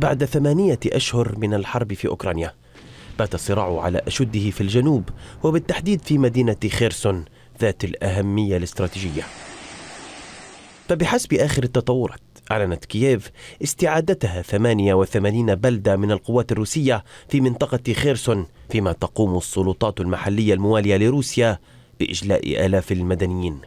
بعد ثمانية أشهر من الحرب في أوكرانيا بات الصراع على أشده في الجنوب وبالتحديد في مدينة خيرسون ذات الأهمية الاستراتيجية فبحسب آخر التطورات أعلنت كييف استعادتها 88 بلدة من القوات الروسية في منطقة خيرسون فيما تقوم السلطات المحلية الموالية لروسيا بإجلاء آلاف المدنيين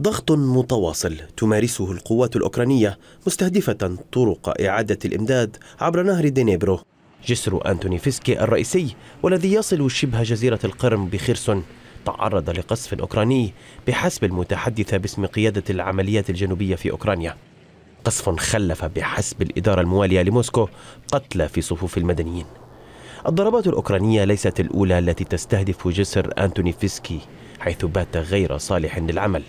ضغط متواصل تمارسه القوات الأوكرانية مستهدفة طرق إعادة الإمداد عبر نهر دينيبرو جسر أنتوني فيسكي الرئيسي والذي يصل شبه جزيرة القرم بخيرسون تعرض لقصف أوكراني بحسب المتحدثة باسم قيادة العمليات الجنوبية في أوكرانيا قصف خلف بحسب الإدارة الموالية لموسكو قتلى في صفوف المدنيين الضربات الأوكرانية ليست الأولى التي تستهدف جسر أنتوني فيسكي حيث بات غير صالح للعمل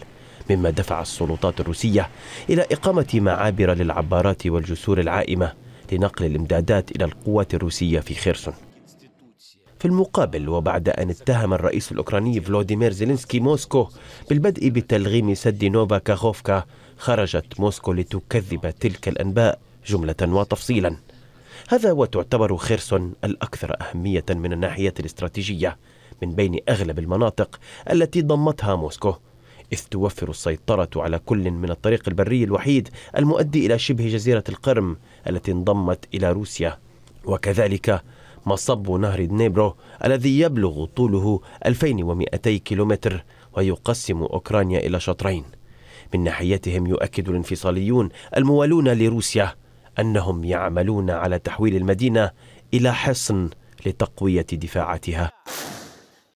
مما دفع السلطات الروسية إلى إقامة معابر للعبارات والجسور العائمة لنقل الإمدادات إلى القوات الروسية في خيرسون في المقابل وبعد أن اتهم الرئيس الأوكراني فلوديمير زيلينسكي موسكو بالبدء بتلغيم سد نوفا كاخوفكا خرجت موسكو لتكذب تلك الأنباء جملة وتفصيلا هذا وتعتبر خيرسون الأكثر أهمية من الناحية الاستراتيجية من بين أغلب المناطق التي ضمتها موسكو إذ توفر السيطرة على كل من الطريق البري الوحيد المؤدي إلى شبه جزيرة القرم التي انضمت إلى روسيا وكذلك مصب نهر دنيبرو الذي يبلغ طوله 2200 كيلومتر ويقسم أوكرانيا إلى شطرين من ناحيتهم يؤكد الانفصاليون الموالون لروسيا أنهم يعملون على تحويل المدينة إلى حصن لتقوية دفاعاتها